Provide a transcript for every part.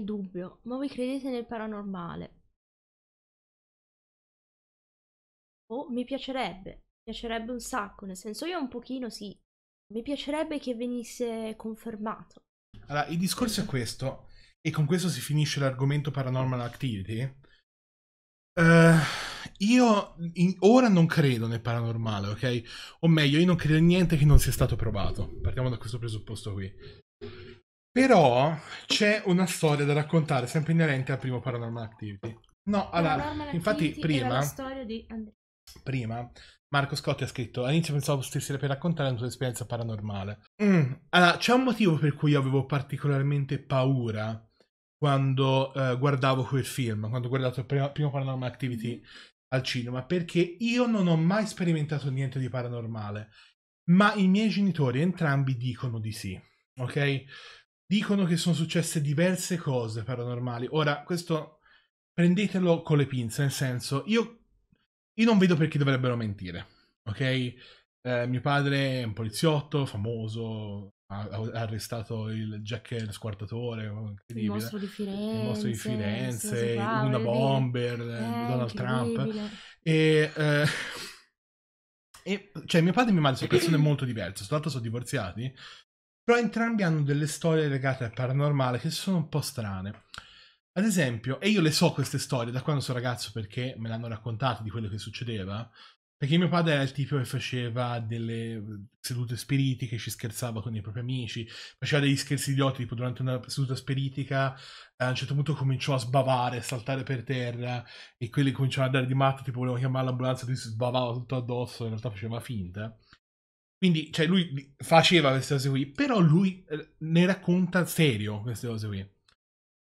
nel dubbio, ma voi credete nel paranormale. Oh, mi piacerebbe, mi piacerebbe un sacco, nel senso io un pochino sì, mi piacerebbe che venisse confermato. Allora, il discorso è questo, e con questo si finisce l'argomento paranormal activity. Uh, io in, ora non credo nel paranormale, ok? O meglio, io non credo in niente che non sia stato provato. Partiamo da questo presupposto qui. Però c'è una storia da raccontare, sempre inerente al primo Paranormal Activity. No, allora, infatti prima... Prima, Marco Scotti ha scritto, all'inizio pensavo stessi per raccontare la tua esperienza paranormale. Mm, allora, c'è un motivo per cui io avevo particolarmente paura quando eh, guardavo quel film, quando ho guardato il primo, primo Paranormal Activity mm-hmm. al cinema, perché io non ho mai sperimentato niente di paranormale, ma i miei genitori entrambi dicono di sì, ok? dicono che sono successe diverse cose paranormali. Ora, questo prendetelo con le pinze, nel senso, io, io non vedo perché dovrebbero mentire, ok? Eh, mio padre è un poliziotto famoso, ha, ha arrestato il Jack squartatore, oh, il mostro di Firenze, il mostro di Firenze va, ah, una bomber, eh, eh, Donald Trump. E, eh, e, cioè, mio padre e mia madre sono persone molto diverse, tra sono divorziati, però entrambi hanno delle storie legate al paranormale che sono un po' strane. Ad esempio, e io le so queste storie da quando sono ragazzo perché me l'hanno raccontato di quello che succedeva, perché mio padre era il tipo che faceva delle eh, sedute spiritiche, ci scherzava con i propri amici, faceva degli scherzi idioti, tipo durante una seduta spiritica eh, a un certo punto cominciò a sbavare, a saltare per terra e quelli cominciavano a dare di matto, tipo volevano chiamare l'ambulanza, lui si sbavava tutto addosso, in realtà faceva finta. Quindi, cioè, lui faceva queste cose qui, però lui eh, ne racconta serio queste cose qui.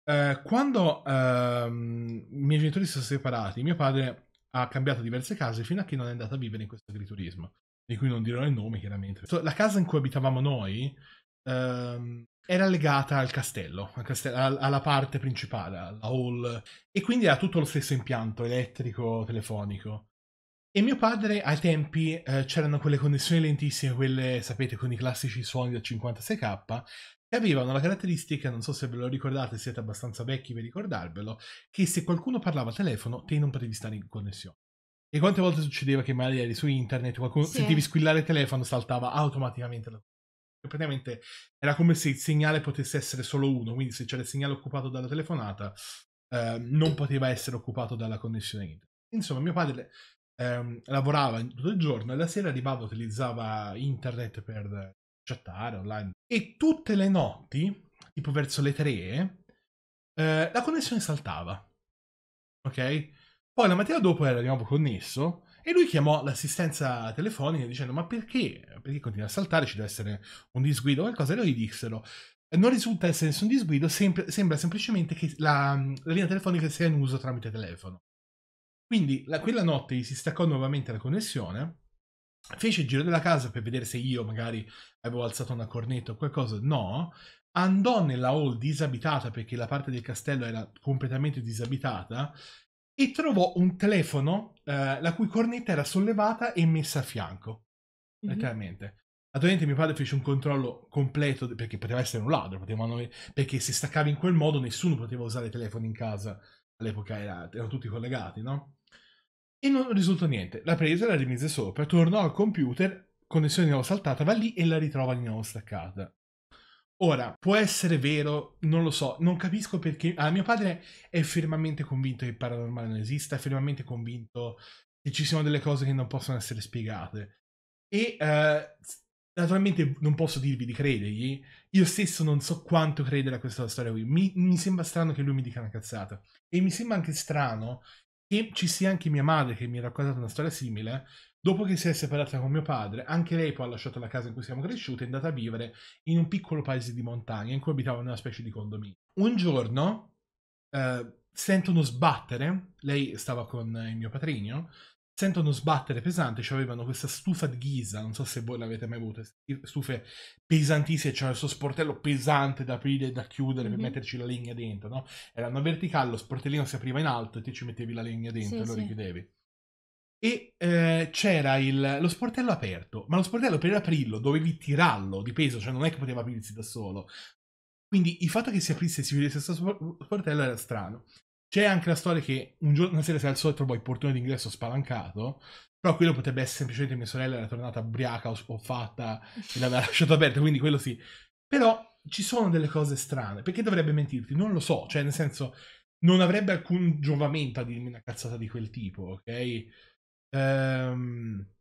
Eh, quando ehm, i miei genitori si sono separati, mio padre ha cambiato diverse case fino a che non è andato a vivere in questo agriturismo, di cui non dirò il nome chiaramente. La casa in cui abitavamo noi ehm, era legata al castello, al castello, alla parte principale, alla hall, e quindi era tutto lo stesso impianto elettrico, telefonico. E mio padre ai tempi eh, c'erano quelle connessioni lentissime, quelle sapete con i classici suoni da 56k, che avevano la caratteristica, non so se ve lo ricordate, siete abbastanza vecchi per ricordarvelo, che se qualcuno parlava al telefono te non potevi stare in connessione. E quante volte succedeva che magari eri su internet, qualcuno sì. sentivi squillare il telefono, saltava automaticamente la connessione. praticamente era come se il segnale potesse essere solo uno, quindi se c'era il segnale occupato dalla telefonata eh, non poteva essere occupato dalla connessione internet. Insomma, mio padre ehm, lavorava tutto il giorno e la sera arrivava utilizzava internet per chattare online. E tutte le notti, tipo verso le 3, eh, la connessione saltava. Ok? Poi la mattina dopo era di nuovo connesso e lui chiamò l'assistenza telefonica dicendo ma perché? Perché continua a saltare? Ci deve essere un disguido qualcosa? E loro gli dissero non risulta essere nessun disguido, sembra semplicemente che la, la linea telefonica sia in uso tramite telefono. Quindi la, quella notte si staccò nuovamente la connessione, fece il giro della casa per vedere se io magari avevo alzato una cornetta o qualcosa, no, andò nella hall disabitata perché la parte del castello era completamente disabitata e trovò un telefono eh, la cui cornetta era sollevata e messa a fianco, mm-hmm. letteralmente. Naturalmente mio padre fece un controllo completo perché poteva essere un ladro, potevano, perché se staccava in quel modo nessuno poteva usare i telefoni in casa, all'epoca era, erano tutti collegati, no? e non risulta niente. La presa, la rimise sopra, tornò al computer, connessione di nuovo saltata, va lì e la ritrova di nuovo staccata. Ora, può essere vero, non lo so, non capisco perché... Ah, mio padre è fermamente convinto che il paranormale non esista, è fermamente convinto che ci siano delle cose che non possono essere spiegate. E eh, naturalmente non posso dirvi di credergli, io stesso non so quanto credere a questa storia qui, mi, mi sembra strano che lui mi dica una cazzata. E mi sembra anche strano e ci sia anche mia madre che mi ha raccontato una storia simile. Dopo che si è separata con mio padre, anche lei poi ha lasciato la casa in cui siamo cresciuti e è andata a vivere in un piccolo paese di montagna in cui abitava una specie di condominio. Un giorno eh, sento uno sbattere, lei stava con eh, il mio patrigno, sentono sbattere pesante, cioè avevano questa stufa di ghisa, non so se voi l'avete mai avuta, stufe pesantissime, c'era cioè questo sportello pesante da aprire e da chiudere mm-hmm. per metterci la legna dentro, no? Era una verticale, lo sportellino si apriva in alto e ti ci mettevi la legna dentro sì, e lo sì. richiudevi. E eh, c'era il, lo sportello aperto, ma lo sportello per aprirlo dovevi tirarlo di peso, cioè non è che poteva aprirsi da solo. Quindi il fatto che si aprisse e si chiudesse questo sportello era strano. C'è anche la storia che un giorno una sera si alzò e poi il portone d'ingresso spalancato, però quello potrebbe essere semplicemente mia sorella era tornata ubriaca o, o fatta e l'aveva lasciato aperto, quindi quello sì. Però ci sono delle cose strane, perché dovrebbe mentirti? Non lo so, cioè nel senso non avrebbe alcun giovamento a dirmi una cazzata di quel tipo, ok? Ehm...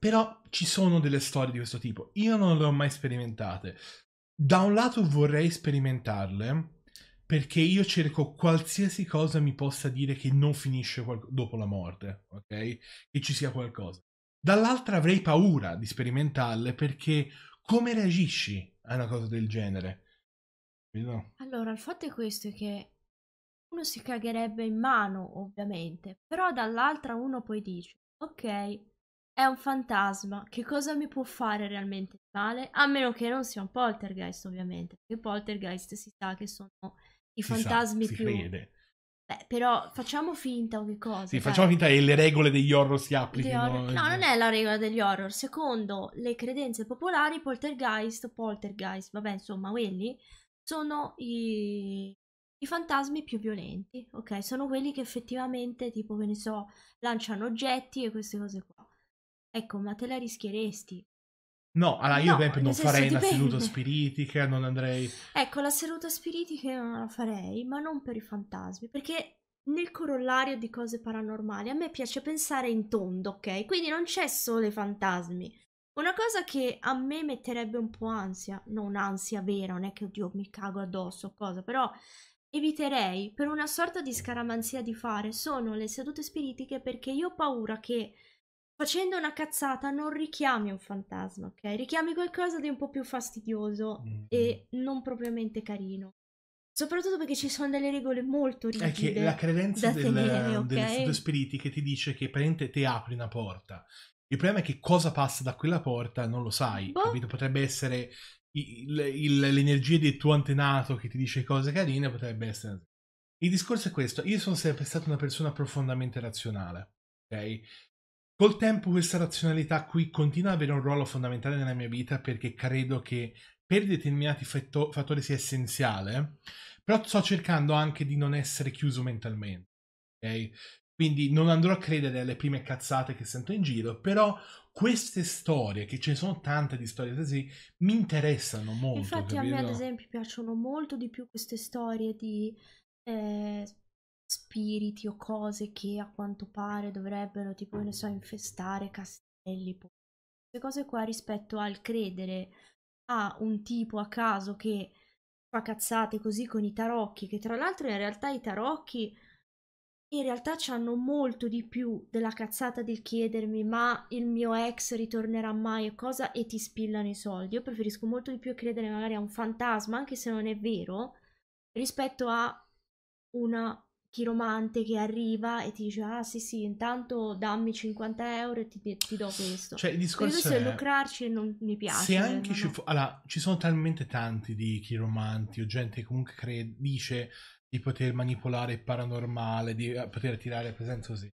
Però ci sono delle storie di questo tipo, io non le ho mai sperimentate. Da un lato vorrei sperimentarle, perché io cerco qualsiasi cosa mi possa dire che non finisce dopo la morte, ok? Che ci sia qualcosa. Dall'altra avrei paura di sperimentarle perché come reagisci a una cosa del genere? No. Allora, il fatto è questo, che uno si cagherebbe in mano, ovviamente, però dall'altra uno poi dice, ok, è un fantasma, che cosa mi può fare realmente male? A meno che non sia un poltergeist, ovviamente, perché poltergeist si sa che sono i si fantasmi sa, si più... crede. Beh, però facciamo finta ogni cosa. Sì, cioè. facciamo finta che le regole degli horror si applichino. Horror. No, eh. non è la regola degli horror. Secondo le credenze popolari, poltergeist, poltergeist, vabbè, insomma, quelli sono i, i fantasmi più violenti, ok? Sono quelli che effettivamente, tipo, che ne so, lanciano oggetti e queste cose qua. Ecco, ma te la rischieresti? No, allora io no, per esempio non farei dipende. la seduta spiritica, non andrei... Ecco, la seduta spiritica non la farei, ma non per i fantasmi, perché nel corollario di cose paranormali a me piace pensare in tondo, ok? Quindi non c'è solo i fantasmi. Una cosa che a me metterebbe un po' ansia, non ansia vera, non è che oddio mi cago addosso o cosa, però eviterei per una sorta di scaramanzia di fare sono le sedute spiritiche perché io ho paura che facendo una cazzata non richiami un fantasma, ok? Richiami qualcosa di un po' più fastidioso mm. e mm-hmm. non propriamente carino. Soprattutto perché ci sono delle regole molto rigide. È che la credenza del, tenere, okay? degli studio spiriti che ti dice che praticamente te apri una porta. Il problema è che cosa passa da quella porta non lo sai, boh. capito? Potrebbe essere il, il, l'energia del tuo antenato che ti dice cose carine, potrebbe essere... Il discorso è questo, io sono sempre stata una persona profondamente razionale, ok? Col tempo questa razionalità qui continua ad avere un ruolo fondamentale nella mia vita perché credo che per determinati fattori sia essenziale, però sto cercando anche di non essere chiuso mentalmente, ok? Quindi non andrò a credere alle prime cazzate che sento in giro, però queste storie, che ce ne sono tante di storie così, mi interessano molto. Infatti capito? a me ad esempio piacciono molto di più queste storie di... Eh spiriti o cose che a quanto pare dovrebbero, tipo, ne so, infestare castelli. Queste cose qua rispetto al credere a un tipo a caso che fa cazzate così con i tarocchi, che tra l'altro in realtà i tarocchi in realtà hanno molto di più della cazzata del chiedermi ma il mio ex ritornerà mai e cosa e ti spillano i soldi. Io preferisco molto di più credere magari a un fantasma, anche se non è vero, rispetto a una chiromante che arriva e ti dice ah sì sì intanto dammi 50 euro e ti, ti do questo cioè il discorso questo è, è lucrarci non mi piace se anche ci, fu... allora, ci sono talmente tanti di chiromanti o gente che comunque cre... dice di poter manipolare il paranormale di eh, poter tirare presenza così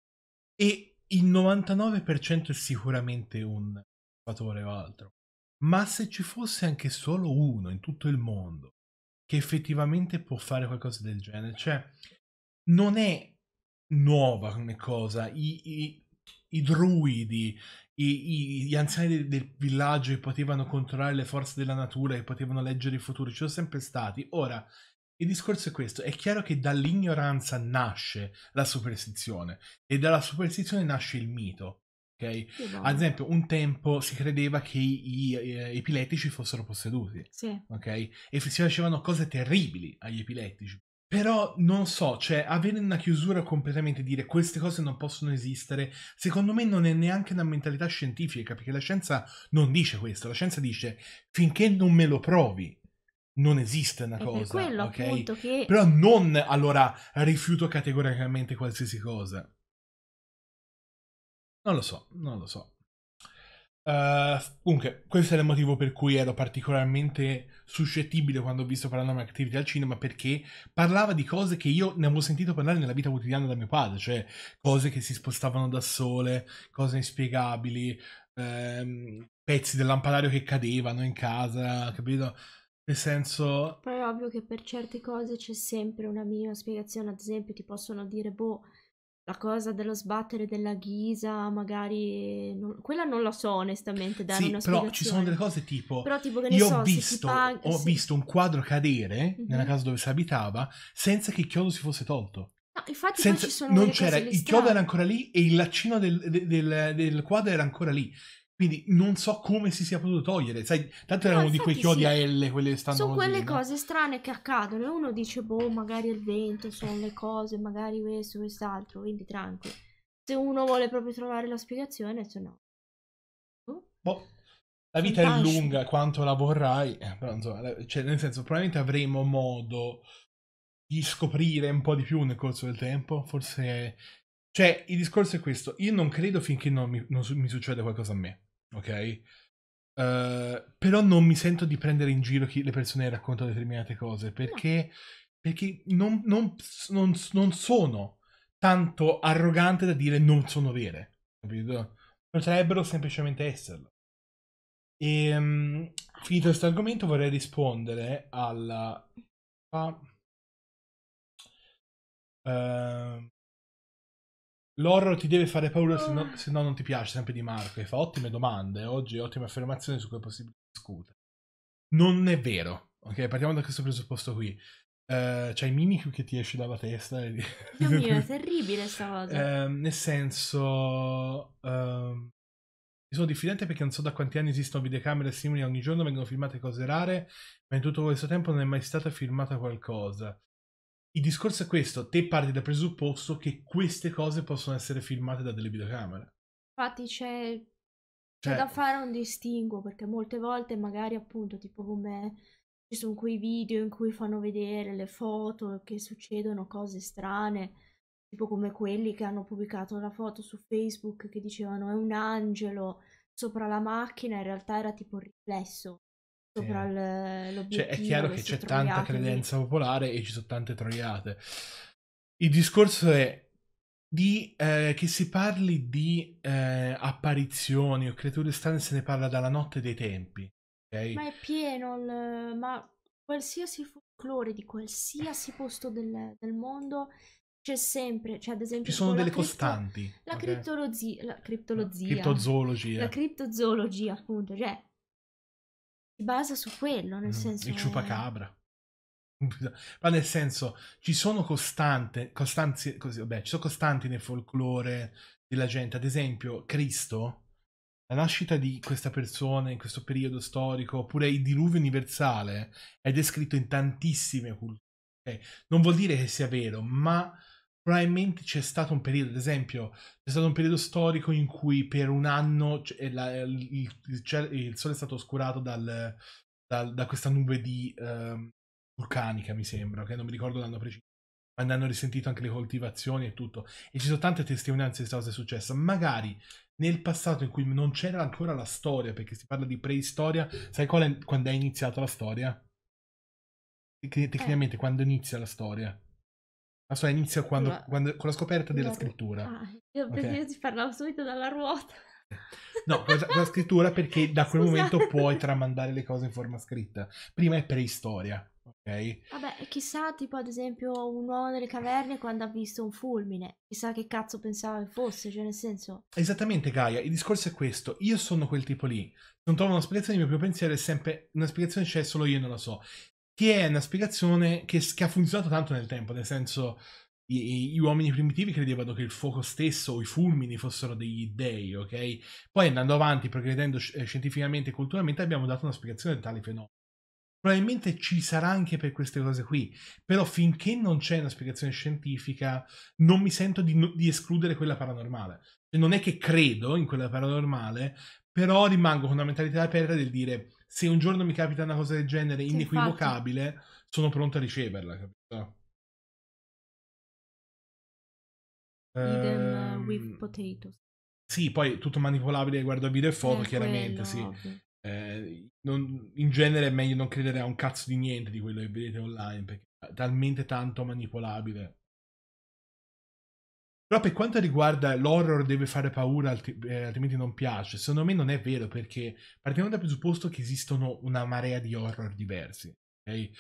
e il 99% è sicuramente un fattore o altro ma se ci fosse anche solo uno in tutto il mondo che effettivamente può fare qualcosa del genere cioè non è nuova come cosa. I, i, i druidi, i, gli anziani del, del, villaggio che potevano controllare le forze della natura, che potevano leggere il futuro, ci sono sempre stati. Ora, il discorso è questo, è chiaro che dall'ignoranza nasce la superstizione e dalla superstizione nasce il mito. Okay? Ad esempio, un tempo si credeva che gli eh, epilettici fossero posseduti sì. okay? e si facevano cose terribili agli epilettici però non so, cioè avere una chiusura completamente dire queste cose non possono esistere, secondo me non è neanche una mentalità scientifica, perché la scienza non dice questo, la scienza dice finché non me lo provi non esiste una è cosa, quello, ok? Appunto, che... Però non allora rifiuto categoricamente qualsiasi cosa. Non lo so, non lo so. Eh, comunque, questo era il motivo per cui ero particolarmente suscettibile quando ho visto Paranormal Activity al cinema, perché parlava di cose che io ne avevo sentito parlare nella vita quotidiana da mio padre, cioè cose che si spostavano da sole, cose inspiegabili, ehm, pezzi del lampadario che cadevano in casa, capito? Nel senso... Poi è ovvio che per certe cose c'è sempre una minima spiegazione, ad esempio ti possono dire, boh la cosa dello sbattere della ghisa, magari non... quella non la so onestamente dare sì, una però ci sono delle cose tipo però tipo che ne io so, ho, visto, pag- ho sì. visto un quadro cadere mm-hmm. nella mhm. casa dove si abitava senza che il chiodo si fosse tolto. No, ah, infatti senza, non c'era, il chiodo era ancora lì e il laccino del, del, del, del quadro era ancora lì. Quindi non so come si sia potuto togliere, sai, tanto erano di quei chiodi sì. a L, quelle stanno Sono quelle cose strane che accadono e uno dice, boh, magari è il vento, sono le cose, magari questo, quest'altro, quindi tranquillo. Se uno vuole proprio trovare la spiegazione, se no. Boh, boh. la vita Fantasci. è lunga quanto la vorrai, eh, però insomma, cioè, nel senso, probabilmente avremo modo di scoprire un po' di più nel corso del tempo, forse... Cioè, il discorso è questo, io non credo finché non mi, non mi succede qualcosa a me ok? Uh, però non mi sento di prendere in giro chi, le persone che raccontano determinate cose perché, perché non, non, non, non, sono tanto arrogante da dire non sono vere, capito? Non semplicemente esserlo. E, um, finito questo argomento vorrei rispondere alla... uh, L'horror ti deve fare paura, se no, ah. se no non ti piace, sempre di Marco, e fa ottime domande, oggi ottime affermazioni su cui è possibile discutere. Non è vero, ok? Partiamo da questo presupposto qui. Uh, c'hai Mimikyu che ti esce dalla testa. E... Dio mio, è terribile sta cosa. Uh, nel senso... Uh, sono diffidente perché non so da quanti anni esistono videocamere simili ogni giorno, vengono filmate cose rare, ma in tutto questo tempo non è mai stata filmata qualcosa. Il discorso è questo, te parti dal presupposto che queste cose possono essere filmate da delle videocamere. Infatti c'è, c'è cioè da fare un distinguo, perché molte volte magari appunto, tipo come ci sono quei video in cui fanno vedere le foto che succedono cose strane, tipo come quelli che hanno pubblicato la foto su Facebook che dicevano è un angelo sopra la macchina, in realtà era tipo il riflesso sopra eh. l'obiettivo. Cioè, è chiaro che c'è troiate. tanta credenza popolare e ci sono tante troiate. Il discorso è di, eh, che si parli di eh, apparizioni o creature strane se ne parla dalla notte dei tempi. Okay? Ma è pieno, il, ma qualsiasi folklore di qualsiasi posto del, del mondo c'è sempre, cioè ad esempio... Ci sono delle cripto, costanti. La, okay? criptolozia, la criptologia. La criptozoologia. La criptozoologia, appunto. Cioè, basa su quello, nel mm, senso... Il ciupacabra. Ma nel senso, ci sono costante, costanze, così, vabbè, ci sono costanti nel folklore della gente, ad esempio Cristo, la nascita di questa persona in questo periodo storico, oppure il diluvio universale, è descritto in tantissime culture. Okay? Non vuol dire che sia vero, ma probabilmente c'è stato un periodo, ad esempio, c'è stato un periodo storico in cui per un anno eh, la, eh, il, il, il, sole è stato oscurato dal, dal, da questa nube di um, vulcanica, mi sembra, che non mi ricordo l'anno preciso. Ma ne hanno risentito anche le coltivazioni e tutto. E ci sono tante testimonianze di questa cosa successa. Magari nel passato in cui non c'era ancora la storia, perché si parla di preistoria, sai qual è, quando è iniziata la storia? Eh. Tecnicamente, eh. quando inizia la storia? La sua inizia quando, Ma... quando, con la scoperta della no, scrittura. Ah, io, okay. io ti parlavo subito dalla ruota. No, con la, scrittura perché da quel Scusate. momento puoi tramandare le cose in forma scritta. Prima è preistoria, ok? Vabbè, chissà, tipo ad esempio un uomo nelle caverne quando ha visto un fulmine. Chissà che cazzo pensava che fosse, cioè nel senso... Esattamente Gaia, il discorso è questo. Io sono quel tipo lì. Non trovo una spiegazione, il mio pensiero è sempre... Una spiegazione c'è, solo io non la so che è una spiegazione che, che ha funzionato tanto nel tempo, nel senso gli uomini primitivi credevano che il fuoco stesso o i fulmini fossero degli dei, ok? Poi andando avanti, progredendo eh, scientificamente e culturalmente, abbiamo dato una spiegazione di tali fenomeni. Probabilmente ci sarà anche per queste cose qui, però finché non c'è una spiegazione scientifica, non mi sento di, di escludere quella paranormale. Cioè, non è che credo in quella paranormale, però rimango con una mentalità aperta del dire se un giorno mi capita una cosa del genere inequivocabile, infatti. sono pronto a riceverla, capito? Idem ehm, with potatoes. Sì, poi tutto manipolabile guardo video e foto, eh, chiaramente, quello, sì. Eh, non, in genere è meglio non credere a un cazzo di niente di quello che vedete online, perché è talmente tanto manipolabile. Però per quanto riguarda l'horror deve fare paura, eh, altrimenti non piace, secondo me non è vero perché partiamo dal presupposto che esistono una marea di horror diversi, okay?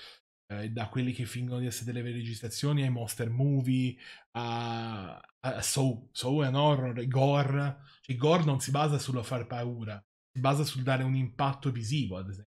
Eh, da quelli che fingono di essere delle registrazioni ai monster movie, a, a Soul, Soul è un horror, gore, cioè gore non si basa sulla far paura, si basa sul dare un impatto visivo, ad esempio.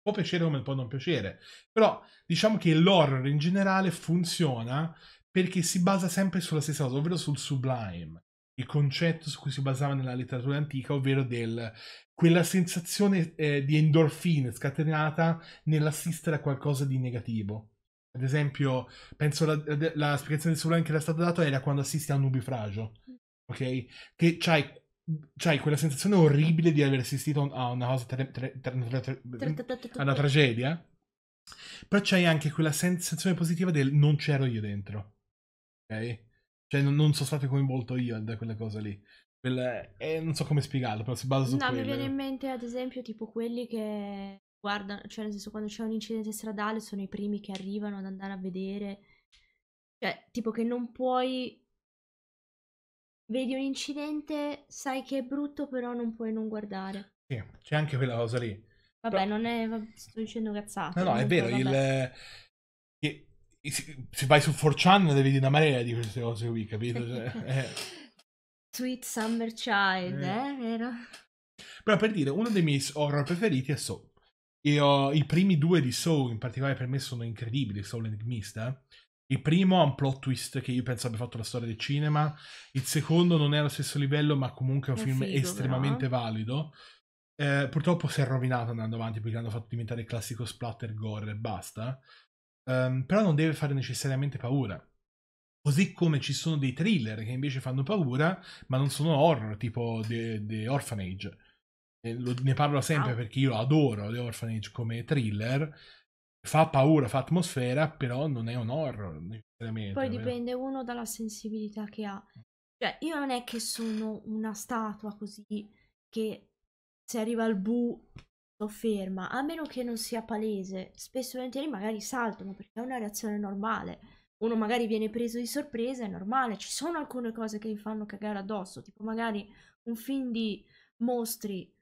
Può piacere come può non piacere, però diciamo che l'horror in generale funziona perché si basa sempre sulla stessa cosa, ovvero sul sublime, il concetto su cui si basava nella letteratura antica, ovvero del quella sensazione eh, di endorfine scatenata nell'assistere a qualcosa di negativo. Ad esempio, penso la, la, la spiegazione del sublime che era stata data era quando assisti a un nubifragio, ok? Che c'hai c'hai quella sensazione orribile di aver assistito a una cosa ter- a una tragedia però c'hai anche quella sensazione positiva del non c'ero io dentro cioè non, non sono stato coinvolto io da quelle cose lì. Quella, eh, non so come spiegarlo, però si basa su no, quello. No, mi viene eh. in mente ad esempio tipo quelli che guardano, cioè nel senso quando c'è un incidente stradale sono i primi che arrivano ad andare a vedere. Cioè, tipo che non puoi vedi un incidente, sai che è brutto, però non puoi non guardare. Sì, c'è anche quella cosa lì. Vabbè, però... non è. Sto dicendo cazzate. No, no, è vero. Il, se vai su 4chan ne vedi una marea di queste cose qui, capito? Cioè, eh. Sweet Summer Child, eh. eh. vero? Però per dire, uno dei miei horror preferiti è Soul. Io, I primi due di Soul, in particolare per me, sono incredibili, Soul Enigmista. Eh. Il primo ha un plot twist che io penso abbia fatto la storia del cinema, il secondo non è allo stesso livello, ma comunque è un è film figo, estremamente però. valido. Eh, purtroppo si è rovinato andando avanti perché l'hanno fatto diventare il classico splatter gore e basta. Um, però non deve fare necessariamente paura. Così come ci sono dei thriller che invece fanno paura, ma non sono horror, tipo The, The Orphanage. Lo, ne parlo sempre perché io adoro The Orphanage come thriller. Fa paura, fa atmosfera, però non è un horror necessariamente. Poi dipende vero? uno dalla sensibilità che ha. Cioè, io non è che sono una statua così che se arriva il bu ferma, a meno che non sia palese, spesso e volentieri magari saltano perché è una reazione normale. Uno magari viene preso di sorpresa, è normale, ci sono alcune cose che gli fanno cagare addosso, tipo magari un film di mostri,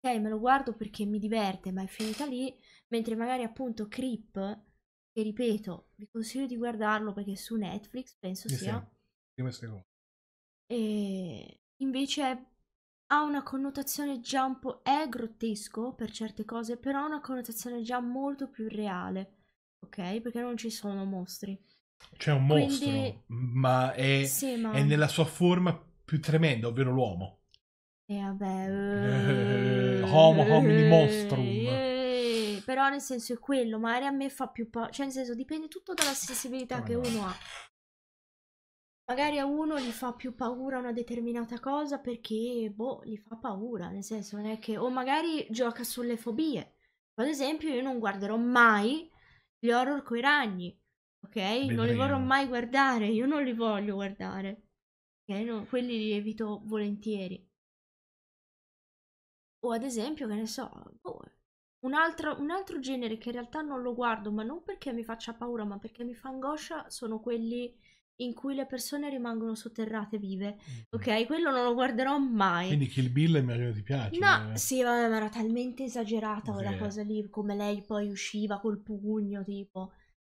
ok me lo guardo perché mi diverte, ma è finita lì, mentre magari appunto Creep, che ripeto, vi consiglio di guardarlo perché su Netflix penso sia... Sì, prima e secondo. E invece è ha una connotazione già un po'... è grottesco per certe cose, però ha una connotazione già molto più reale, ok? Perché non ci sono mostri. C'è un mostro, Quindi... ma, è, sì, ma è nella sua forma più tremenda, ovvero l'uomo. E eh, vabbè... Eh, eh homo homini eh, monstrum. Eh, però nel senso è quello, magari a me fa più paura, cioè nel senso dipende tutto dalla sensibilità oh, che no. uno ha magari a uno gli fa più paura una determinata cosa perché, boh, gli fa paura, nel senso non è che, o magari gioca sulle fobie. Ad esempio io non guarderò mai gli horror coi ragni, ok? Vedremo. Non li vorrò mai guardare, io non li voglio guardare. ok? Non, quelli li evito volentieri. O ad esempio, che ne so, boh, un altro, un altro, genere che in realtà non lo guardo, ma non perché mi faccia paura, ma perché mi fa angoscia, sono quelli in cui le persone rimangono sotterrate vive. Mm-hmm. Ok, quello non lo guarderò mai. Quindi Kill Bill e Mario ti piace? No, eh? sì, vabbè, ma era talmente esagerata quella cosa lì, come lei poi usciva col pugno, tipo,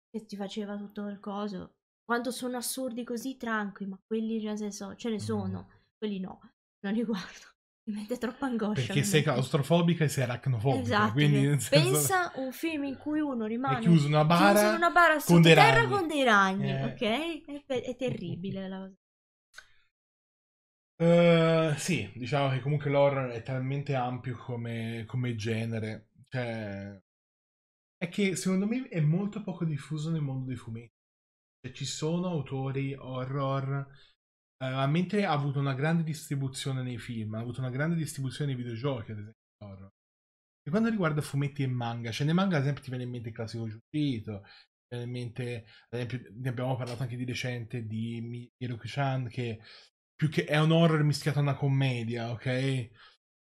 che ti faceva tutto il coso. Quando sono assurdi così, tranqui, ma quelli, nel senso, ce ne mm-hmm. sono, mm quelli no, non li guardo mi mette troppa angoscia. Perché sei claustrofobica e sei aracnofobica. Esatto. Quindi, cioè, senso... Pensa un film in cui uno rimane chiuso in una bara, chiuso in una bara con dei terra ragni. con dei ragni, eh. ok? È, è, terribile la cosa. Uh, sì, diciamo che comunque l'horror è talmente ampio come, come genere. Cioè, è che secondo me è molto poco diffuso nel mondo dei fumetti. Cioè, ci sono autori horror Uh, mentre ha avuto una grande distribuzione nei film, ha avuto una grande distribuzione nei videogiochi, ad esempio. Horror. E quando riguarda fumetti e manga, cioè nei manga ad esempio ti viene in mente il classico Giucito, ti viene in mente, ad esempio ne abbiamo parlato anche di recente di Hiroki-chan che più che è un horror mischiato a una commedia, ok?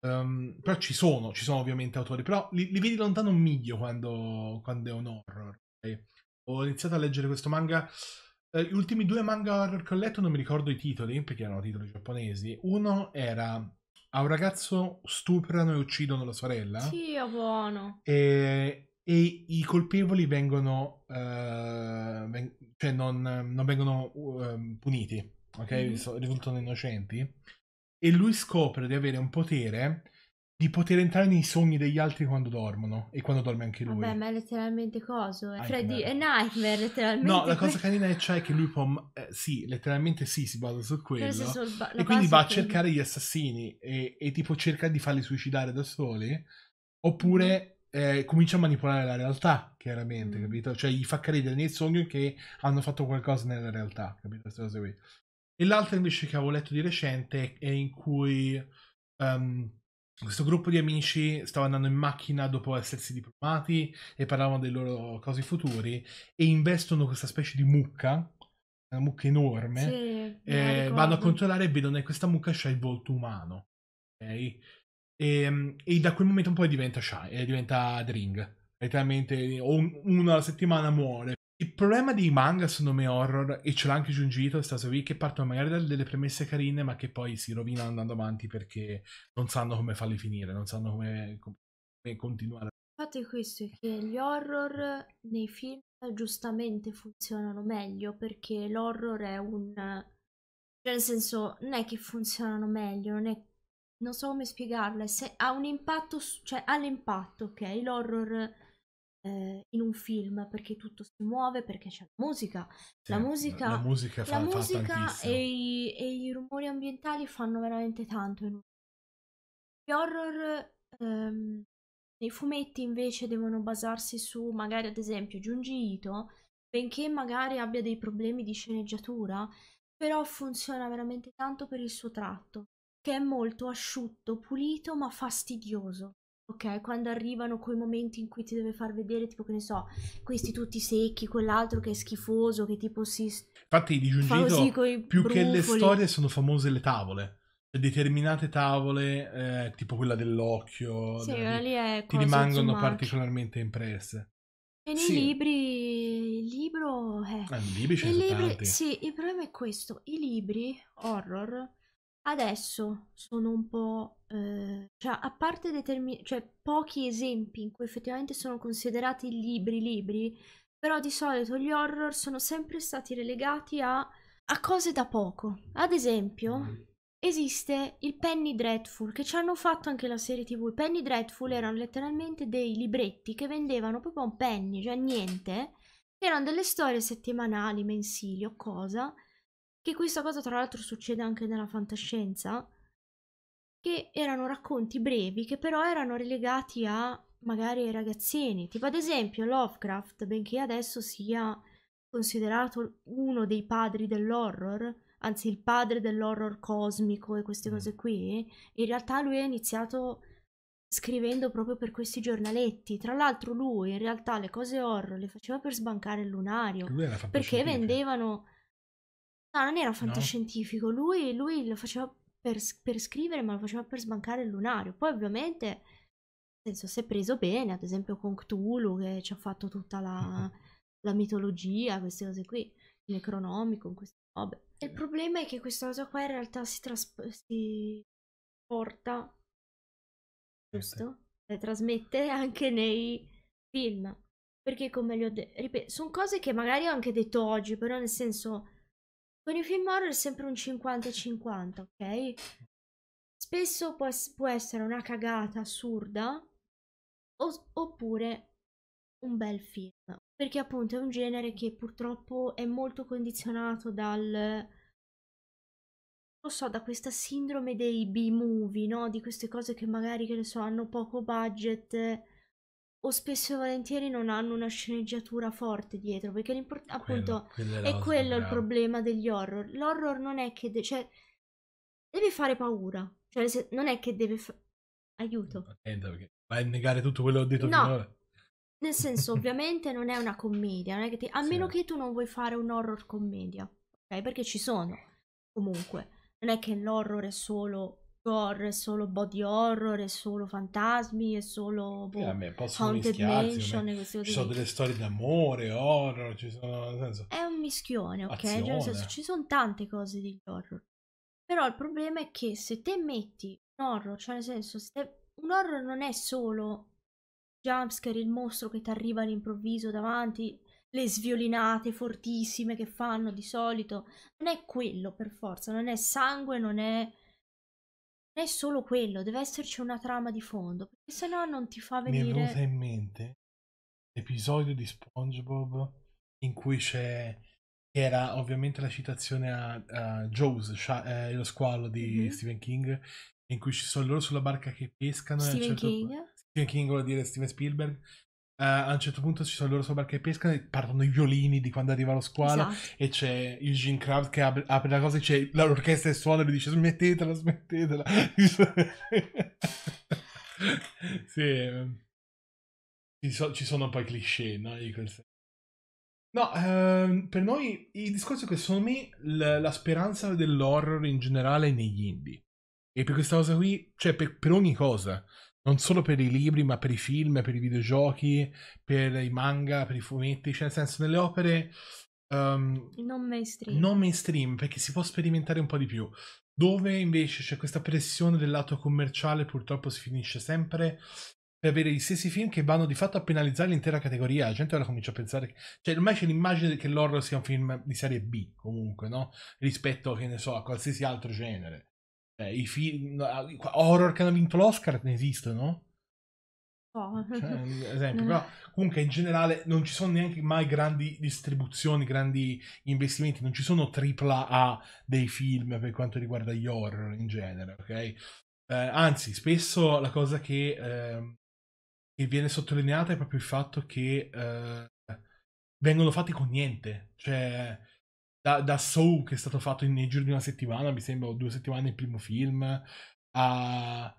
Um, però ci sono, ci sono ovviamente autori, però li, li vedi lontano un miglio quando, quando è un horror. Okay? Ho iniziato a leggere questo manga eh, gli ultimi due manga horror che ho letto non mi ricordo i titoli, perché erano titoli giapponesi. Uno era a un ragazzo stuprano e uccidono la sorella. Sì, è buono. E, e i colpevoli vengono, uh, eh, veng- cioè non, non vengono uh, puniti, ok? mm So, risultano innocenti. E lui scopre di avere un potere di poter entrare nei sogni degli altri quando dormono e quando dorme anche lui. Vabbè, ma è letteralmente coso, è eh. Freddy, è Nightmare letteralmente. No, la cosa carina è cioè che lui può, mm, eh, sì, letteralmente sì, si basa su quello ba- e quindi va a cercare gli assassini e, e, tipo cerca di farli suicidare da soli oppure mm. eh, comincia a manipolare la realtà, chiaramente, mm. capito? Cioè gli fa credere nel sogno che hanno fatto qualcosa nella realtà, capito? Queste cose qui. E l'altra invece che avevo letto di recente è in cui... Um, questo gruppo di amici stava andando in macchina dopo essersi diplomati e parlavano dei loro cosi futuri e investono questa specie di mucca, una mucca enorme, sì, eh, vanno a controllare e vedono che eh, questa mucca c'ha il volto umano. Okay? E, ehm, e, da quel momento un po' diventa Shy, eh, diventa Dring. Letteralmente un, una settimana muore il problema dei manga, secondo me, horror, e ce l'ha anche Giungito, è stato lì che partono magari da delle premesse carine, ma che poi si rovinano andando avanti perché non sanno come farli finire, non sanno come, come continuare. è questo è che gli horror nei film giustamente funzionano meglio perché l'horror è un... Cioè nel senso, non è che funzionano meglio, non è... Non so come spiegarlo, se ha un impatto, cioè ha l'impatto, ok? L'horror eh, in un film perché tutto si muove, perché c'è la musica. Sì, la musica, la musica, fa, la musica fa e, i, e, i, rumori ambientali fanno veramente tanto. In... Gli horror ehm, nei fumetti invece devono basarsi su, magari ad esempio, Giungi Ito, benché magari abbia dei problemi di sceneggiatura, però funziona veramente tanto per il suo tratto, che è molto asciutto, pulito ma fastidioso. Ok, quando arrivano quei momenti in cui ti deve far vedere, tipo che ne so, questi tutti secchi, quell'altro che è schifoso, che tipo si... Infatti di Giungito, più che le storie, sono famose le tavole. Cioè, determinate tavole, eh, tipo quella dell'occhio, sì, della... lì è ti rimangono particolarmente impresse. E nei sì. libri, il libro... Eh, eh libri ce ne libri... Tanti. Sì, il problema è questo, i libri horror Adesso sono un po', eh, cioè a parte determinati, cioè pochi esempi in cui effettivamente sono considerati libri libri, però di solito gli horror sono sempre stati relegati a, a cose da poco. Ad esempio, mm. esiste il Penny Dreadful, che ci hanno fatto anche la serie TV. I Penny Dreadful erano letteralmente dei libretti che vendevano proprio un penny, cioè niente, erano delle storie settimanali, mensili o cosa, che questa cosa tra l'altro succede anche nella fantascienza, che erano racconti brevi che però erano relegati a magari ai ragazzini, tipo ad esempio Lovecraft, benché adesso sia considerato uno dei padri dell'horror, anzi il padre dell'horror cosmico e queste mm. cose qui, in realtà lui ha iniziato scrivendo proprio per questi giornaletti. Tra l'altro lui in realtà le cose horror le faceva per sbancare il lunario, perché vendevano No, non era fantascientifico, no. lui, lui, lo faceva per, per, scrivere, ma lo faceva per sbancare il lunario. Poi ovviamente, nel senso, si è preso bene, ad esempio con Cthulhu che ci ha fatto tutta la, la mitologia, queste cose qui, il necronomico, queste robe. Il problema è che questa cosa qua in realtà si, tras- si porta, eh, giusto? Le cioè, trasmette anche nei film. Perché come gli ho detto, ripeto, sono cose che magari ho anche detto oggi, però nel senso con i film horror è sempre un 50-50, ok? Spesso può, può, essere una cagata assurda o, oppure un bel film, perché appunto è un genere che purtroppo è molto condizionato dal lo so, da questa sindrome dei B-movie, no? Di queste cose che magari, che ne so, hanno poco budget o spesso e volentieri non hanno una sceneggiatura forte dietro, perché l'importante appunto quello, quello è quello il problema degli horror. L'horror non è che de cioè, deve fare paura, cioè se, non è che deve aiuto. Attenta perché vai a negare tutto quello che ho detto no. finora. Nel senso, ovviamente non è una commedia, non è che ti... a sì. meno che tu non vuoi fare un horror commedia, ok? Perché ci sono comunque. Non è che l'horror è solo horror, è solo body horror, è solo fantasmi, è solo eh, boh, eh, possono Haunted Mansion e Ci sono delle storie d'amore, horror, ci sono... Senso... È un mischione, ok? Cioè, nel senso, ci sono tante cose di horror. Però il problema è che se te metti un horror, cioè nel senso, te... un horror non è solo jumpscare, il mostro che ti arriva all'improvviso davanti, le sviolinate fortissime che fanno di solito, non è quello per forza, non è sangue, non è non è solo quello, deve esserci una trama di fondo, perché se no non ti fa venire... Mi è venuta in mente l'episodio di SpongeBob in cui c'è... Era ovviamente la citazione a, a Jaws, eh, lo squalo di mm-hmm. Stephen King, in cui ci sono loro sulla barca che pescano. Stephen certo... King? Stephen King vuol dire Steven Spielberg Uh, a un certo punto ci sono loro sopra che pescano e partono i violini di quando arriva lo squalo esatto. e c'è Eugene Kraft che apre, apre la cosa e c'è l'orchestra e suona e lui dice smettetela, smettetela. sì. Ehm, ci, sono poi cliché, no? Di quel senso. No, ehm, per noi il discorso è che secondo me la, la speranza dell'horror in generale è negli indie. E per questa cosa qui, cioè per, per ogni cosa non solo per i libri, ma per i film, per i videogiochi, per i manga, per i fumetti, cioè nel senso nelle opere um, non mainstream. Non mainstream, perché si può sperimentare un po' di più. Dove invece c'è questa pressione del lato commerciale, purtroppo si finisce sempre per avere gli stessi film che vanno di fatto a penalizzare l'intera categoria. La gente ora comincia a pensare, che... cioè ormai c'è l'immagine che l'horror sia un film di serie B comunque, no? Rispetto, che ne so, a qualsiasi altro genere. Eh, I film ah, horror che hanno vinto l'Oscar ne esistono? No. Oh. Cioè, esempio, eh. però comunque in generale non ci sono neanche mai grandi distribuzioni, grandi investimenti, non ci sono tripla A dei film per quanto riguarda gli horror in genere, ok? Eh, anzi, spesso la cosa che, eh, che, viene sottolineata è proprio il fatto che eh, vengono fatti con niente, cioè da, da Soul che è stato fatto in, nel giro di una settimana, mi sembra, o due settimane il primo film, a...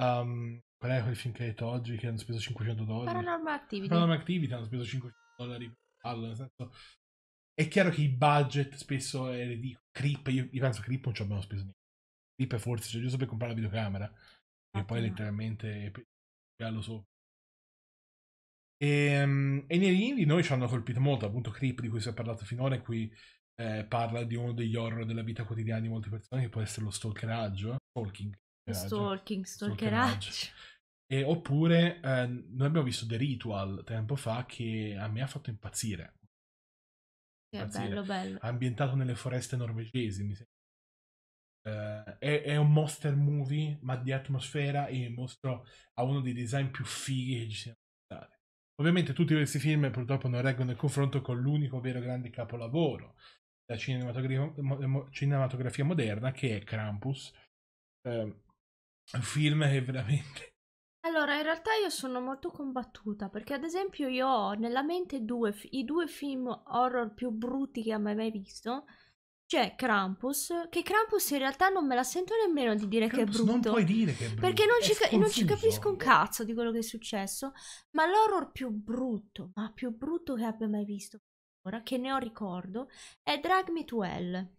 Um, qual è quel film che hai detto oggi che hanno speso 500 dollari? Paranormal Activity. Paranormal Activity hanno speso 500 dollari allora, nel senso... È chiaro che i budget spesso è ridicolo. Crip, io, io penso Crip non ci abbiamo speso niente. Crip forse, cioè giusto per comprare la videocamera. e poi letteralmente gallo sopra. E, um, e nei indie noi ci hanno colpito molto, appunto Crip di cui si è parlato finora, in cui eh, parla di uno degli horror della vita quotidiana di molte persone, che può essere lo stalkeraggio. Stalking. Stalking, stalkeraggio. stalkeraggio. E, oppure eh, noi abbiamo visto The Ritual tempo fa che a me ha fatto impazzire. impazzire. bello, bello. Ambientato nelle foreste norvegesi, mi sembra. Uh, è, è, un monster movie, ma di atmosfera e mostro ha uno dei design più fighi che ci siano stati. Ovviamente tutti questi film purtroppo non reggono il confronto con l'unico vero grande capolavoro la cinematografia, cinematografia, moderna che è Krampus, eh, un film che veramente... Allora, in realtà io sono molto combattuta perché ad esempio io ho nella mente due, i due film horror più brutti che abbia mai visto. C'è Krampus, che Krampus in realtà non me la sento nemmeno di dire Krampus che è brutto. Non puoi dire che è brutto. Perché non, ci, non ci, capisco un cazzo di quello che è successo. Ma l'horror più brutto, ma più brutto che abbia mai visto, ancora, che ne ho ricordo, è Drag Me to Hell.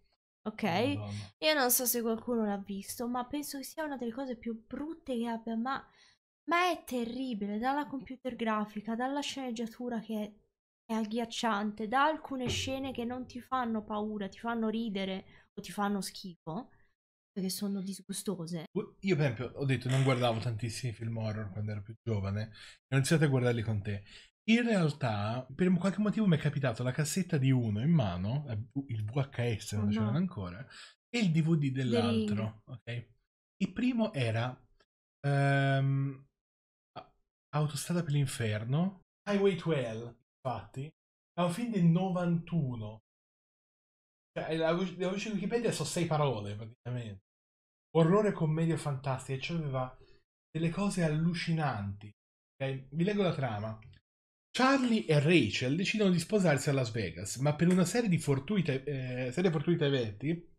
Ok? Madonna. Io non so se qualcuno l'ha visto, ma penso che sia una delle cose più brutte che abbia, ma, ma è terribile, dalla computer grafica, dalla sceneggiatura che è è agghiacciante, da alcune scene che non ti fanno paura, ti fanno ridere o ti fanno schifo, perché sono disgustose. Io per esempio ho detto non guardavo tantissimi film horror quando ero più giovane, ho iniziato a guardarli con te in realtà, per qualche motivo mi è capitato la cassetta di uno in mano, eh, il VHS non oh, ah, c'erano ancora, e il DVD dell'altro. Ok. Il primo era um, Autostrada per l'inferno, Highway to Hell, infatti, è un film del 91. Cioè, la, la voce di Wikipedia sono sei parole praticamente. Orrore, commedia fantastica, cioè aveva delle cose allucinanti. Okay? Vi leggo la trama. Charlie e Rachel decidono di sposarsi a Las Vegas, ma per una serie di fortuita, eh, serie fortuita eventi,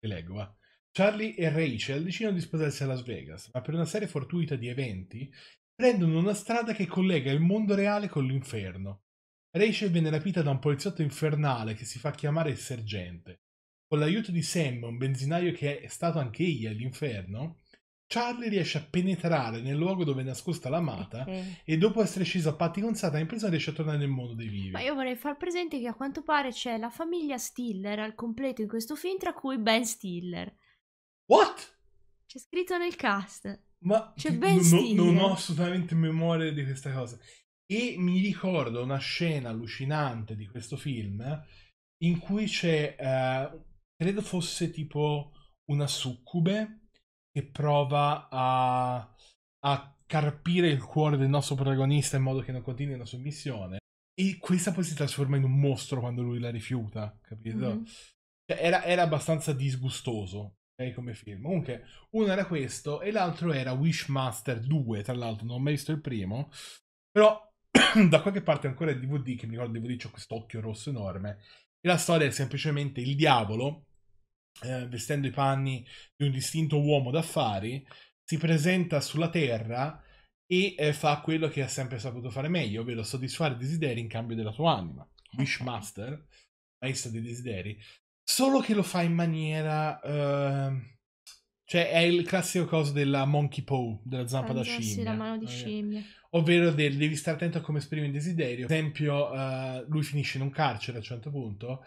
leggo, va. Charlie e Rachel decidono di sposarsi a Las Vegas, ma per una serie fortuita di eventi prendono una strada che collega il mondo reale con l'inferno. Rachel viene rapita da un poliziotto infernale che si fa chiamare il sergente. Con l'aiuto di Sam, un benzinaio che è stato anche egli all'inferno, Charlie riesce a penetrare nel luogo dove è nascosta l'amata okay. e dopo essere scesa a patti consata in prigione riesce a tornare nel mondo dei vivi. Ma io vorrei far presente che a quanto pare c'è la famiglia Stiller al completo in questo film, tra cui Ben Stiller. What? C'è scritto nel cast. Ma c'è Ben no, Stiller. Non ho assolutamente memoria di questa cosa. E mi ricordo una scena allucinante di questo film in cui c'è, eh, credo fosse tipo una succube che prova a, a carpire il cuore del nostro protagonista in modo che non continui la sua missione. E questa poi si trasforma in un mostro quando lui la rifiuta, capito? Mm-hmm. Cioè, era, era, abbastanza disgustoso okay, come film. Comunque, uno era questo e l'altro era Wishmaster 2, tra l'altro, non ho mai visto il primo. Però da qualche parte ancora il DVD, che mi ricordo il DVD c'ho quest'occhio rosso enorme. E la storia è semplicemente il diavolo eh, vestendo i panni di un distinto uomo d'affari, si presenta sulla terra e eh, fa quello che ha sempre saputo fare meglio, ovvero soddisfare i desideri in cambio della tua anima. Wishmaster, maestro dei desideri, solo che lo fa in maniera... Eh, cioè è il classico coso della monkey paw, della zampa ah, da scimmia. Sì, la mano di eh, scimmia. Ovvero del, devi stare attento a come esprimi il desiderio. Ad esempio, uh, lui finisce in un carcere a un certo punto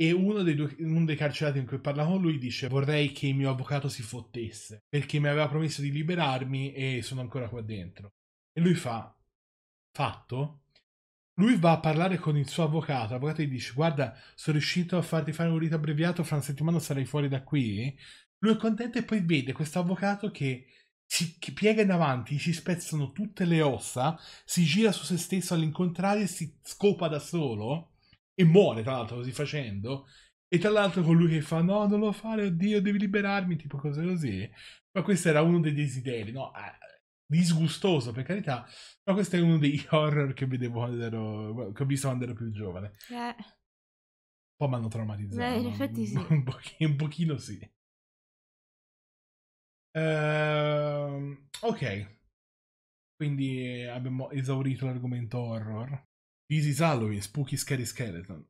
e uno dei, due, uno dei carcerati in cui parla con lui dice vorrei che il mio avvocato si fottesse perché mi aveva promesso di liberarmi e sono ancora qua dentro. E lui fa fatto? Lui va a parlare con il suo avvocato, l'avvocato gli dice guarda sono riuscito a farti fare un rito abbreviato, fra una settimana sarai fuori da qui. Lui è contento e poi vede questo avvocato che si che piega in avanti, si spezzano tutte le ossa, si gira su se stesso all'incontrario e si scopa da solo e muore tra l'altro così facendo. E tra l'altro colui che fa no, non lo fare, oddio, devi liberarmi, tipo cose così. Ma questo era uno dei desideri, no? Ah, disgustoso per carità, ma questo è uno dei horror che vedevo quando ero, che ho visto quando ero più giovane. Eh. un po' mi hanno traumatizzato. Beh, in effetti sì. Un, pochino, un pochino sì. Uh, ok. Quindi abbiamo esaurito l'argomento horror. Easy is Halloween, Spooky Scary Skeleton.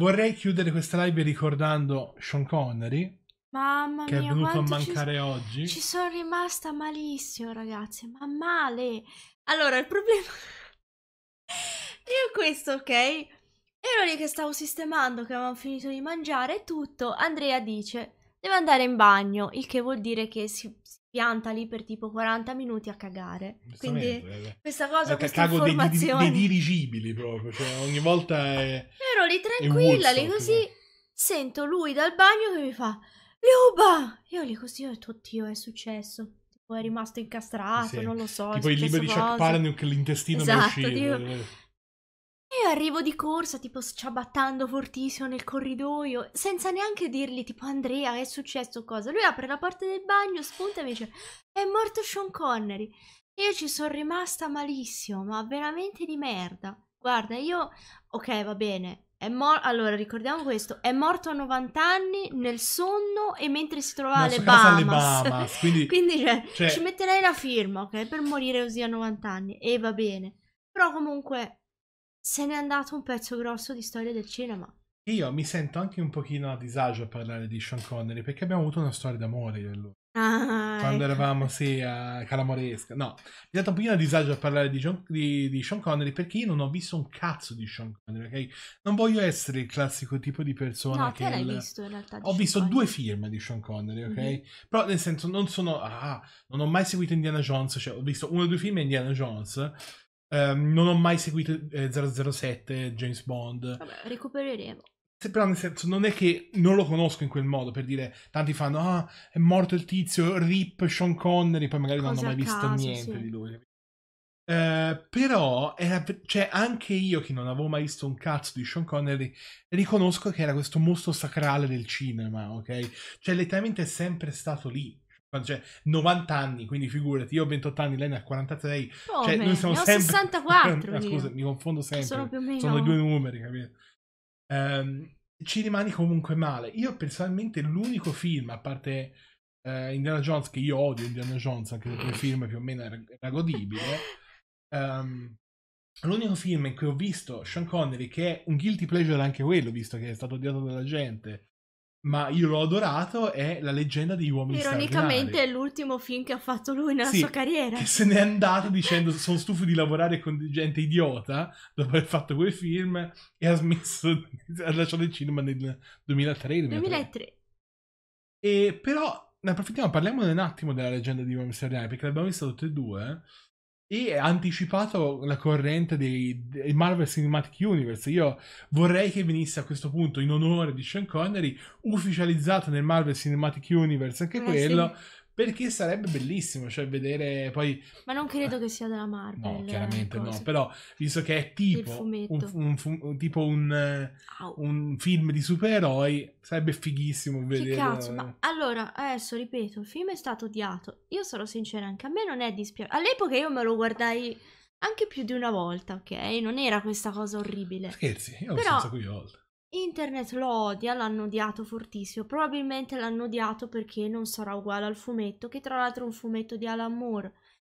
Vorrei chiudere questa live ricordando Sean Connery. Mamma che mia, è venuto a mancare ci, oggi. Ci sono rimasta malissimo, ragazzi, ma male. Allora, il problema... Io questo, ok? Ero lì che stavo sistemando, che avevamo finito di mangiare e tutto. Andrea dice, deve andare in bagno, il che vuol dire che si, pianta lì per tipo 40 minuti a cagare. Quindi eh, questa cosa, è questa cago informazione... dei, dei, dirigibili proprio, cioè ogni volta è... Ero lì tranquilla, lì così, eh. sento lui dal bagno che mi fa Luba! Io lì così ho detto, oddio, è successo. Tipo è rimasto incastrato, sì. non lo so. Tipo i libri di Chuck Palahniuk, l'intestino esatto, mi è uscito. Tipo... Eh arrivo di corsa, tipo sciabattando fortissimo nel corridoio, senza neanche dirgli tipo Andrea, è successo cosa? Lui apre la porta del bagno, spunta e mi dice è morto Sean Connery. Io ci sono rimasta malissimo, ma veramente di merda. Guarda, io... Ok, va bene, È allora, ricordiamo questo: è morto a 90 anni nel sonno e mentre si trovava alle Bahamas. Bahamas. Quindi, quindi cioè, cioè... ci metterei la firma, ok? Per morire così a 90 anni. E va bene. Però comunque se n'è andato un pezzo grosso di storia del cinema. Io mi sento anche un pochino a disagio a parlare di Sean Connery perché abbiamo avuto una storia d'amore io e lui. Ah, Quando ecco. eravamo sì, a Calamoresca, no, mi sento un pochino a disagio a parlare di, John, di, di, Sean Connery perché io non ho visto un cazzo di Sean Connery, ok? Non voglio essere il classico tipo di persona no, che. No, l'hai il... visto in realtà. Ho Sean visto Connery. due film di Sean Connery, ok? Mm-hmm. Però nel senso, non sono. Ah, non ho mai seguito Indiana Jones, cioè ho visto uno o due film Indiana Jones Ehm, non ho mai seguito eh, 007 James Bond. Vabbè, recupereremo. Se, però nel senso, non è che non lo conosco in quel modo, per dire, tanti fanno, ah, è morto il tizio, rip Sean Connery, poi magari Cosa non hanno mai visto caso, niente sì. di lui. Uh, però era, cioè, anche io che non avevo mai visto un cazzo di Sean Connery riconosco che era questo mostro sacrale del cinema, ok? Cioè letteralmente è sempre stato lì cioè 90 anni, quindi figurati, io ho 28 anni, lei ne ha 46, Come? cioè noi siamo ne sempre... 64 ah, Scusa, mi confondo sempre, sono, meno... sono i due numeri, capito? Um, ci rimani comunque male. Io personalmente l'unico film, a parte uh, Indiana Jones, che io odio Indiana Jones, anche perché il film più o meno era, era godibile, um, l'unico film in cui ho visto Sean Connery, che è un guilty pleasure anche quello, visto che è stato odiato dalla gente, ma io l'ho adorato, è La leggenda degli uomini Ironicamente è l'ultimo film che ha fatto lui nella sì, sua carriera. Che se n'è andato dicendo sono stufo di lavorare con gente idiota dopo aver fatto quel film e ha smesso, ha lasciato il cinema nel 2003. 2003. 2003. E però ne approfittiamo, parliamo un attimo della leggenda degli Uomini Straordinari perché l'abbiamo vista tutte e due. Eh? e ha anticipato la corrente dei, dei, Marvel Cinematic Universe. Io vorrei che venisse a questo punto, in onore di Sean Connery, ufficializzato nel Marvel Cinematic Universe anche eh quello, sì perché sarebbe bellissimo, cioè vedere poi... Ma non credo che sia della Marvel. No, eh, chiaramente no, però visto che è tipo un, un, un, tipo un, film di supereroi, sarebbe fighissimo vedere... Che cazzo, ma eh. allora, adesso ripeto, il film è stato odiato, io sarò sincera, anche a me non è dispiaciuto, all'epoca io me lo guardai anche più di una volta, ok? Non era questa cosa orribile. Scherzi, io l'ho però... senza cui volta. Internet lo odia, l'hanno odiato fortissimo, probabilmente l'hanno odiato perché non sarà uguale al fumetto, che tra l'altro è un fumetto di Alan Moore.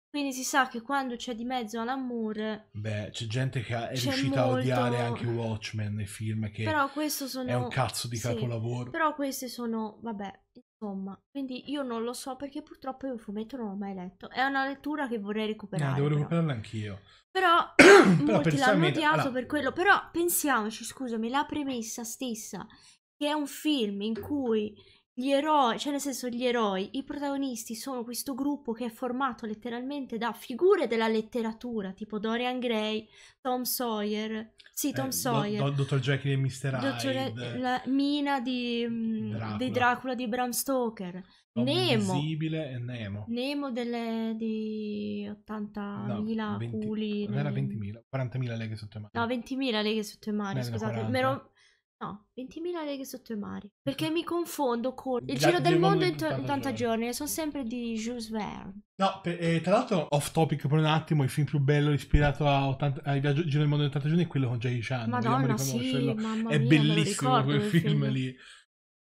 Quindi si sa che quando c'è di mezzo Alan Moore... Beh, c'è gente che è riuscita molto... a odiare anche Watchmen, i film che... Però questo sono... È un cazzo di sì, capolavoro. Però queste sono, vabbè, Insomma, quindi io non lo so perché purtroppo io il fumetto non l'ho mai letto. È una lettura che vorrei recuperare. No, devo recuperarla anch'io. Però, però molti l'hanno odiato allora... per quello. Però pensiamoci, scusami, la premessa stessa che è un film in cui gli eroi, cioè nel senso gli eroi, i protagonisti sono questo gruppo che è formato letteralmente da figure della letteratura, tipo Dorian Gray, Tom Sawyer, sì eh, Tom eh, Sawyer, do, do, Dottor Jekyll e Mr. Dottor, Hyde, la mina di mm, Dracula. di Dracula di Bram Stoker, Nemo, e Nemo, Nemo delle, di 80.000 no, culi, non era 20.000, 40.000 leghe sotto i mari, no 20.000 leghe sotto i mari, scusate, 40. me No, 20.000 leghe sotto il mare. Perché mi confondo con Il giro del mondo in 80 giorni. Sono sempre di Jules Verne. No, eh, tra l'altro, off topic per un attimo, il film più bello ispirato al giro del mondo in 80 giorni è quello con Jay Chan. Madonna, sì, mamma È bellissimo quel film, lì.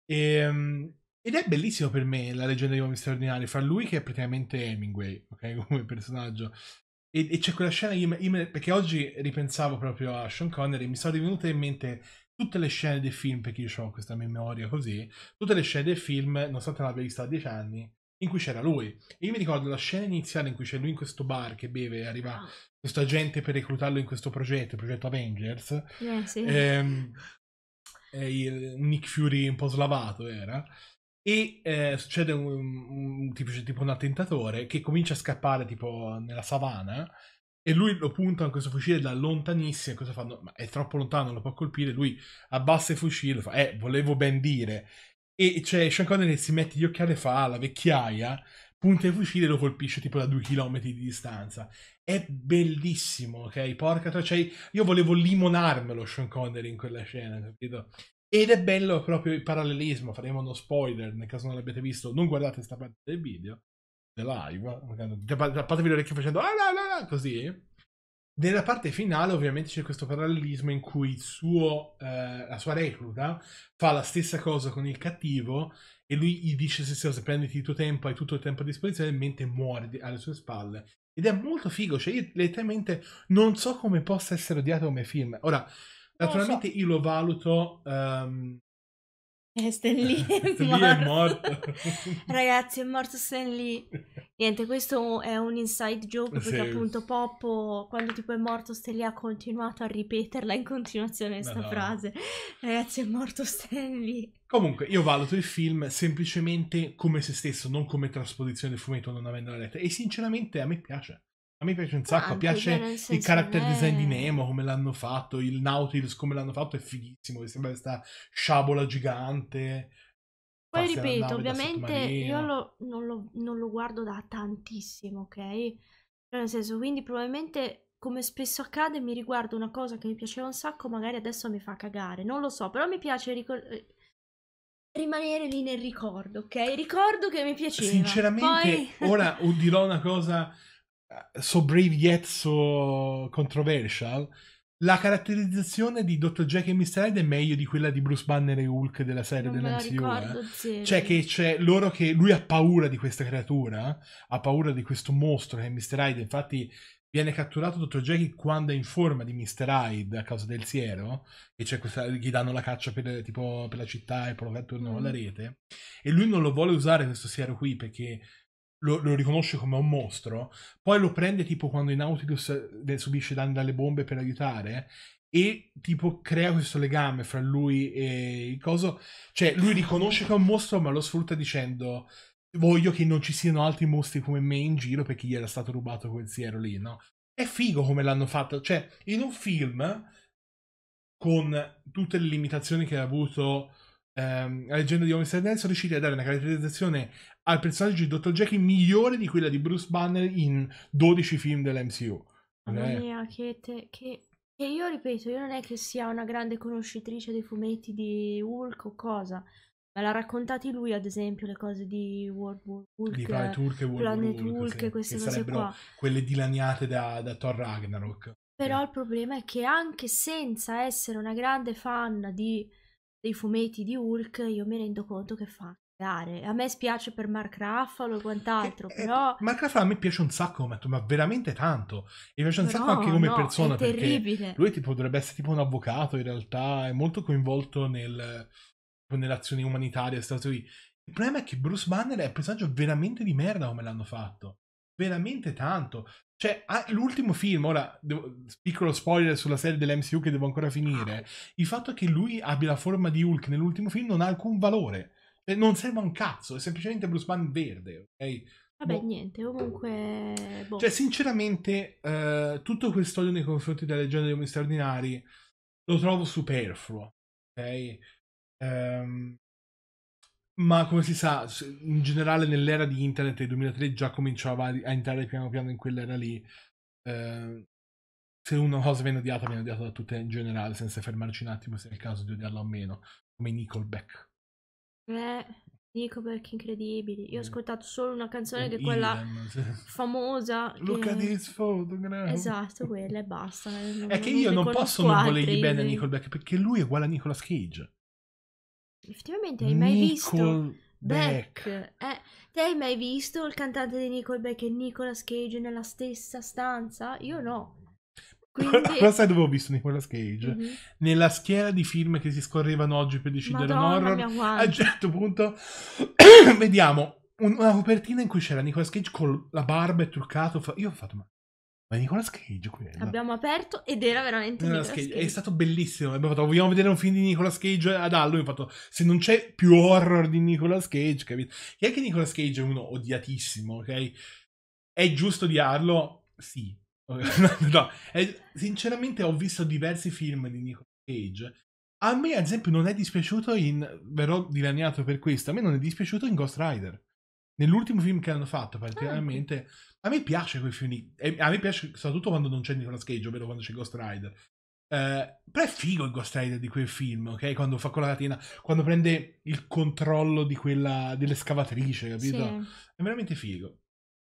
Ehm, ed è bellissimo per me la leggenda di uomini straordinari, fra lui che è praticamente Hemingway, ok, come personaggio. E, c'è quella scena, perché oggi ripensavo proprio a Sean Connery, mi sono divenuta in mente tutte le scene del film, perché io ho questa memoria così, tutte le scene del film, nonostante l'abbia vista a dieci anni, in cui c'era lui. E io mi ricordo la scena iniziale in cui c'è lui in questo bar che beve e arriva ah. questo agente per reclutarlo in questo progetto, il progetto Avengers. Yeah, sì. ehm, eh, Nick Fury un po' slavato era. E eh, succede un, un, tipo, tipo un attentatore che comincia a scappare tipo nella savana e lui lo punta con questo fucile da lontanissimo. Cosa fanno? Ma è troppo lontano, non lo può colpire. Lui abbassa il fucile, fa, eh, volevo ben dire. E c'è Sean Connery si mette gli occhiali e fa ah, la vecchiaia, punta il fucile e lo colpisce tipo da due chilometri di distanza. È bellissimo, ok? Porca troia, cioè, io volevo limonarmelo Sean Connery in quella scena, capito? Ed è bello proprio il parallelismo, faremo uno spoiler nel caso non l'abbiate visto, non guardate questa parte del video, live, cioè, tappatevi le orecchie facendo ah, la, la, la, così. Nella parte finale ovviamente c'è questo parallelismo in cui suo, eh, la sua recluta fa la stessa cosa con il cattivo e lui gli dice se stessa prenditi il tuo tempo, hai tutto il tempo a disposizione, mentre muore alle sue spalle. Ed è molto figo, cioè io letteralmente non so come possa essere odiato come film. Ora, naturalmente so. io lo valuto um, e Stan Lee è Stan morto. Lee è morto. Ragazzi, è morto Stan Lee. Niente, questo è un inside joke perché sì. appunto Poppo, quando tipo è morto Stan Lee, ha continuato a ripeterla in continuazione questa no. frase. Ragazzi, è morto Stan Lee. Comunque, io valuto il film semplicemente come se stesso, non come trasposizione del fumetto, non avendo la letta. E sinceramente a me piace mi piace un sacco, Anche, piace cioè, il character è... design di eh. Nemo come l'hanno fatto, il Nautilus come l'hanno fatto è fighissimo, che sembra questa sciabola gigante. Poi ripeto, ovviamente io lo, non, lo, non, lo, guardo da tantissimo, ok? Cioè, nel senso, quindi probabilmente come spesso accade mi riguardo una cosa che mi piaceva un sacco, magari adesso mi fa cagare, non lo so, però mi piace ricordare eh, rimanere lì nel ricordo, ok? Ricordo che mi piaceva. Sinceramente, Poi... ora dirò una cosa eh, so brave yet so controversial, la caratterizzazione di Dr. Jack e Mr. Hyde è meglio di quella di Bruce Banner e Hulk della serie non eh. Cioè che c'è loro che lui ha paura di questa creatura, ha paura di questo mostro che è Mr. Hyde, infatti viene catturato Dr. Jack quando è in forma di Mr. Hyde a causa del siero e c'è questa, gli danno la caccia per, tipo, per la città e poi lo catturano mm. alla rete e lui non lo vuole usare questo siero qui perché lo, lo, riconosce come un mostro, poi lo prende tipo quando i Nautilus eh, subisce danni dalle bombe per aiutare e tipo crea questo legame fra lui e il coso, cioè lui riconosce che è un mostro ma lo sfrutta dicendo voglio che non ci siano altri mostri come me in giro perché gli era stato rubato quel siero lì, no? È figo come l'hanno fatto, cioè in un film con tutte le limitazioni che ha avuto ehm, la leggenda di Homestead sono riusciti a dare una caratterizzazione al personaggio di Dr. Jackie migliore di quella di Bruce Banner in 12 film dell'MCU. Mamma mia, che, te, che, che io ripeto, io non è che sia una grande conoscitrice dei fumetti di Hulk o cosa, me l'ha raccontato lui ad esempio le cose di World War Hulk, di Planet Hulk e World Planet Hulk, Hulk sì, queste cose qua quelle dilaniate da, da Thor Ragnarok però eh. il problema è che anche senza essere una grande fan di dei fumetti di Hulk, io mi rendo conto che fa cagare. A me spiace per Mark Ruffalo e quant'altro, eh, eh però... Eh, Mark Ruffalo a me piace un sacco come attore, ma veramente tanto. E piace un però, sacco anche come no, persona, perché lui tipo, dovrebbe essere tipo un avvocato in realtà, è molto coinvolto nel, azioni umanitarie, è stato lì. Il problema è che Bruce Banner è un personaggio veramente di merda come l'hanno fatto veramente tanto. Cioè, ah, l'ultimo film, ora, devo, piccolo spoiler sulla serie dell'MCU che devo ancora finire, ah, il fatto che lui abbia la forma di Hulk nell'ultimo film non ha alcun valore. non serve a un cazzo, è semplicemente Bruce Banner verde, ok? Vabbè, boh. niente, comunque... Boh. Cioè, sinceramente, eh, tutto questo odio nei confronti della leggenda degli uomini straordinari lo trovo superfluo, ok? Um, ma come si sa, in generale nell'era di internet del 2003 già cominciava a entrare piano piano in quell'era lì. Eh, se una cosa viene odiata, viene odiata da tutte in generale, senza fermarci un attimo se è il caso di odiarla o meno, come Nickelback. Eh, Nickelback incredibili. Io ho mm. ascoltato solo una canzone che è quella famosa. Look at this photograph. Esatto, quella e basta. Non, è che io non posso non volergli bene a Nickelback perché lui è uguale a Nicolas Cage effettivamente hai mai Nicole visto Beck. Eh, te hai mai visto il cantante di Nickelback e Nicolas Cage nella stessa stanza? Io no. Quindi... Lo sai dove ho visto Nicolas Cage? Mm-hmm. Nella schiera di film che si scorrevano oggi per decidere Madonna un horror. A un certo punto vediamo una copertina in cui c'era Nicolas Cage con la barba e truccato. Io ho fatto, ma ma Nicolas Cage quello. Abbiamo aperto ed era veramente Nicolas Cage. Cage. È stato bellissimo. Abbiamo fatto, vogliamo vedere un film di Nicolas Cage ad Halloween. Ho fatto, se non c'è più horror di Nicolas Cage, capito? E anche Nicolas Cage è uno odiatissimo, ok? È giusto odiarlo? Sì. no, no. È, sinceramente ho visto diversi film di Nicolas Cage. A me, ad esempio, non è dispiaciuto in... Verrò dilaniato per questo. A me non è dispiaciuto in Ghost Rider nell'ultimo film che hanno fatto ah, particolarmente ah. a me piace quei film lì e a me piace soprattutto quando non c'è Nicolas Cage ovvero quando c'è Ghost Rider eh, però è figo il Ghost Rider di quel film ok quando fa con la catena quando prende il controllo di quella dell'escavatrice capito sì. è veramente figo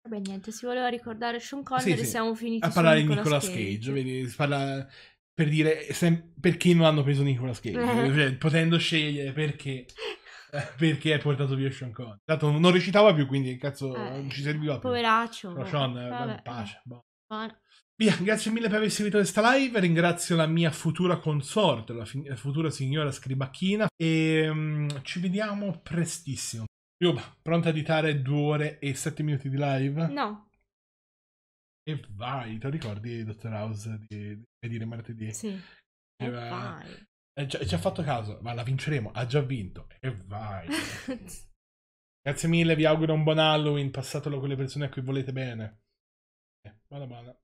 Vabbè, niente, si voleva ricordare Sean Connery sì, sì. siamo finiti a parlare di Nicolas, Nicolas Cage, Cage. parla per dire sem- perché non hanno preso Nicolas Cage, cioè, potendo scegliere perché perché hai portato via Sean Connery. Tanto non recitava più, quindi cazzo, eh, non ci eh, serviva più. Poveraccio. Però Sean, eh, vabbè. pace. Boh. Via, grazie mille per aver seguito questa live. Ringrazio la mia futura consorte, la, la futura signora Scribacchina. E um, ci vediamo prestissimo. Yuba, pronta a editare due ore e sette minuti di live? No. E vai, ti ricordi, Dottor House, di, di, di martedì? Sì. vai ci, ci ha fatto caso, ma la vinceremo, ha già vinto. E vai. Grazie mille, vi auguro un buon Halloween, passatelo con le persone a cui volete bene. Eh, vada, vada.